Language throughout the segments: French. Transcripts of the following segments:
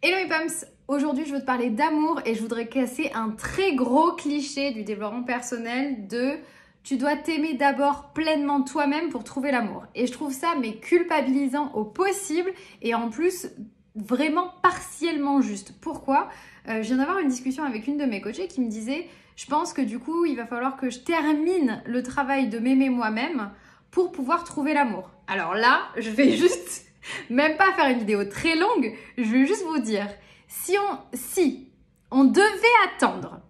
Hello mes Aujourd'hui, je veux te parler d'amour et je voudrais casser un très gros cliché du développement personnel de tu dois t'aimer d'abord pleinement toi-même pour trouver l'amour. Et je trouve ça mais culpabilisant au possible et en plus vraiment partiellement juste. Pourquoi euh, Je viens d'avoir une discussion avec une de mes coachées qui me disait je pense que du coup, il va falloir que je termine le travail de m'aimer moi-même pour pouvoir trouver l'amour. Alors là, je vais juste même pas faire une vidéo très longue, je vais juste vous dire, si on, si on devait attendre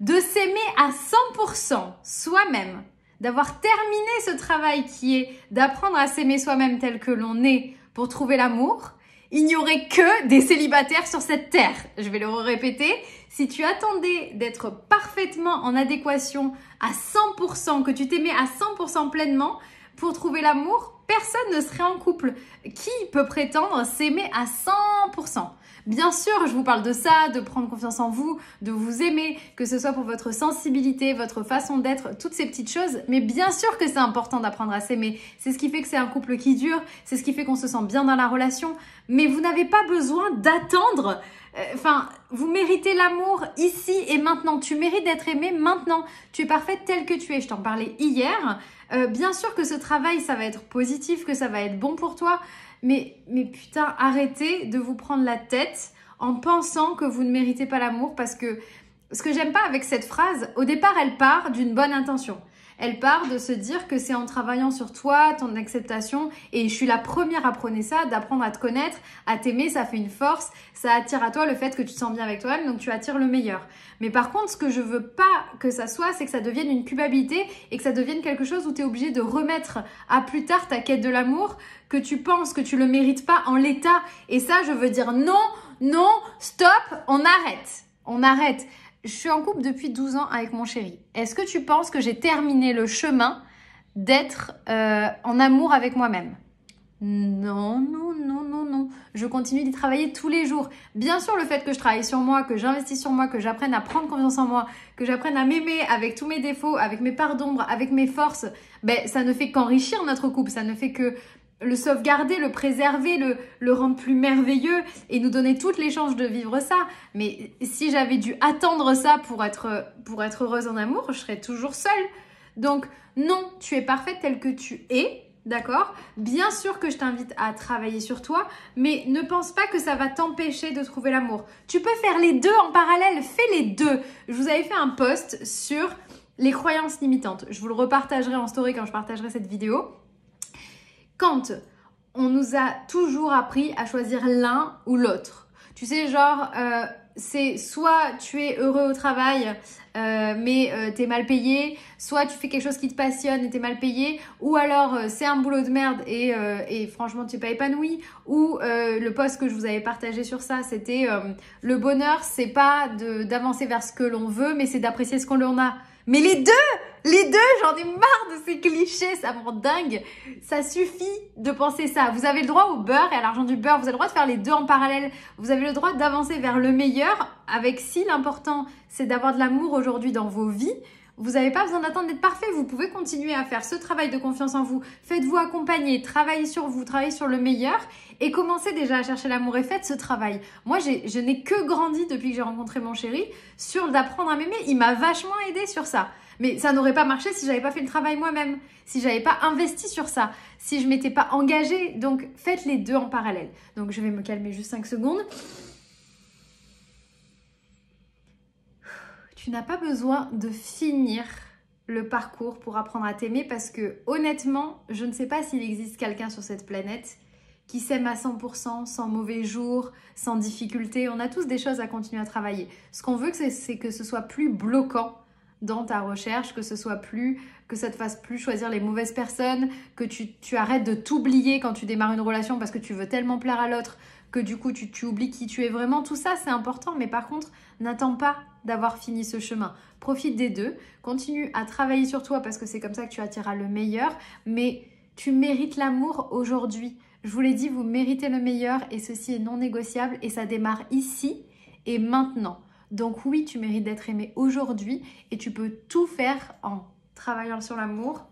de s'aimer à 100% soi-même, d'avoir terminé ce travail qui est d'apprendre à s'aimer soi-même tel que l'on est pour trouver l'amour, il n'y aurait que des célibataires sur cette terre. Je vais le répéter. Si tu attendais d'être parfaitement en adéquation à 100%, que tu t'aimais à 100% pleinement pour trouver l'amour, personne ne serait en couple. Qui peut prétendre s'aimer à 100% Bien sûr, je vous parle de ça, de prendre confiance en vous, de vous aimer, que ce soit pour votre sensibilité, votre façon d'être, toutes ces petites choses. Mais bien sûr que c'est important d'apprendre à s'aimer. C'est ce qui fait que c'est un couple qui dure, c'est ce qui fait qu'on se sent bien dans la relation. Mais vous n'avez pas besoin d'attendre Enfin, vous méritez l'amour ici et maintenant. Tu mérites d'être aimé maintenant. Tu es parfaite telle que tu es. Je t'en parlais hier. Euh, bien sûr que ce travail, ça va être positif, que ça va être bon pour toi. Mais, mais putain, arrêtez de vous prendre la tête en pensant que vous ne méritez pas l'amour parce que ce que j'aime pas avec cette phrase, au départ, elle part d'une bonne intention elle part de se dire que c'est en travaillant sur toi, ton acceptation, et je suis la première à prôner ça, d'apprendre à te connaître, à t'aimer, ça fait une force, ça attire à toi le fait que tu te sens bien avec toi-même, donc tu attires le meilleur. Mais par contre, ce que je veux pas que ça soit, c'est que ça devienne une culpabilité et que ça devienne quelque chose où tu es obligé de remettre à plus tard ta quête de l'amour, que tu penses que tu le mérites pas en l'état. Et ça, je veux dire non, non, stop, on arrête. On arrête je suis en couple depuis 12 ans avec mon chéri. Est-ce que tu penses que j'ai terminé le chemin d'être euh, en amour avec moi-même Non, non, non, non, non. Je continue d'y travailler tous les jours. Bien sûr, le fait que je travaille sur moi, que j'investis sur moi, que j'apprenne à prendre confiance en moi, que j'apprenne à m'aimer avec tous mes défauts, avec mes parts d'ombre, avec mes forces, ben, ça ne fait qu'enrichir notre couple, ça ne fait que le sauvegarder, le préserver, le, rendre plus merveilleux et nous donner toutes les chances de vivre ça. Mais si j'avais dû attendre ça pour être, pour être heureuse en amour, je serais toujours seule. Donc non, tu es parfaite telle que tu es, d'accord Bien sûr que je t'invite à travailler sur toi, mais ne pense pas que ça va t'empêcher de trouver l'amour. Tu peux faire les deux en parallèle, fais les deux. Je vous avais fait un post sur les croyances limitantes. Je vous le repartagerai en story quand je partagerai cette vidéo quand on nous a toujours appris à choisir l'un ou l'autre. Tu sais, genre, euh, c'est soit tu es heureux au travail, euh, mais euh, t'es mal payé, soit tu fais quelque chose qui te passionne et t'es mal payé, ou alors c'est un boulot de merde et, franchement tu n'es pas épanoui, ou le post que je vous avais partagé sur ça, c'était le bonheur, c'est pas d'avancer vers ce que l'on veut, mais c'est d'apprécier ce qu'on en a. Mais les deux les deux, j'en ai marre de ces clichés, ça me rend dingue. Ça suffit de penser ça. Vous avez le droit au beurre et à l'argent du beurre. Vous avez le droit de faire les deux en parallèle. Vous avez le droit d'avancer vers le meilleur avec si l'important c'est d'avoir de l'amour aujourd'hui dans vos vies. Vous n'avez pas besoin d'attendre d'être parfait, vous pouvez continuer à faire ce travail de confiance en vous. Faites-vous accompagner, travaillez sur vous, travaillez sur le meilleur et commencez déjà à chercher l'amour et faites ce travail. Moi, je n'ai que grandi depuis que j'ai rencontré mon chéri sur d'apprendre à m'aimer. Il m'a vachement aidé sur ça. Mais ça n'aurait pas marché si j'avais pas fait le travail moi-même, si j'avais pas investi sur ça, si je m'étais pas engagée. Donc faites les deux en parallèle. Donc je vais me calmer juste 5 secondes. Tu n'as pas besoin de finir le parcours pour apprendre à t'aimer parce que honnêtement, je ne sais pas s'il existe quelqu'un sur cette planète qui s'aime à 100%, sans mauvais jours, sans difficultés. On a tous des choses à continuer à travailler. Ce qu'on veut, c'est que ce soit plus bloquant dans ta recherche, que ce soit plus, que ça te fasse plus choisir les mauvaises personnes, que tu arrêtes de t'oublier quand tu démarres une relation parce que tu veux tellement plaire à l'autre, que du coup tu, oublies qui tu es vraiment. Tout ça, c'est important, mais par contre, n'attends pas d'avoir fini ce chemin. Profite des deux, continue à travailler sur toi parce que c'est comme ça que tu attireras le meilleur, mais tu mérites l'amour aujourd'hui. Je vous l'ai dit, vous méritez le meilleur et ceci est non négociable et ça démarre ici et maintenant. Donc oui, tu mérites d'être aimé aujourd'hui et tu peux tout faire en travaillant sur l'amour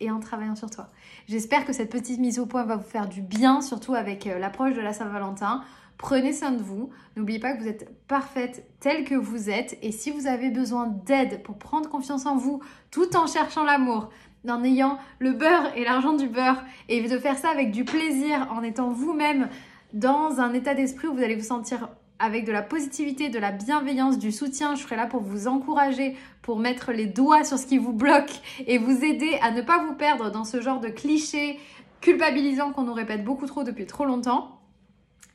et en travaillant sur toi. J'espère que cette petite mise au point va vous faire du bien, surtout avec euh, l'approche de la Saint-Valentin. Prenez soin de vous. N'oubliez pas que vous êtes parfaite telle que vous êtes. Et si vous avez besoin d'aide pour prendre confiance en vous tout en cherchant l'amour, en ayant le beurre et l'argent du beurre, et de faire ça avec du plaisir, en étant vous-même dans un état d'esprit où vous allez vous sentir avec de la positivité, de la bienveillance, du soutien. Je serai là pour vous encourager, pour mettre les doigts sur ce qui vous bloque et vous aider à ne pas vous perdre dans ce genre de clichés culpabilisants qu'on nous répète beaucoup trop depuis trop longtemps.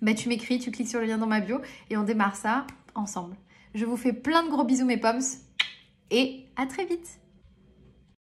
Mais bah, tu m'écris, tu cliques sur le lien dans ma bio et on démarre ça ensemble. Je vous fais plein de gros bisous mes pommes et à très vite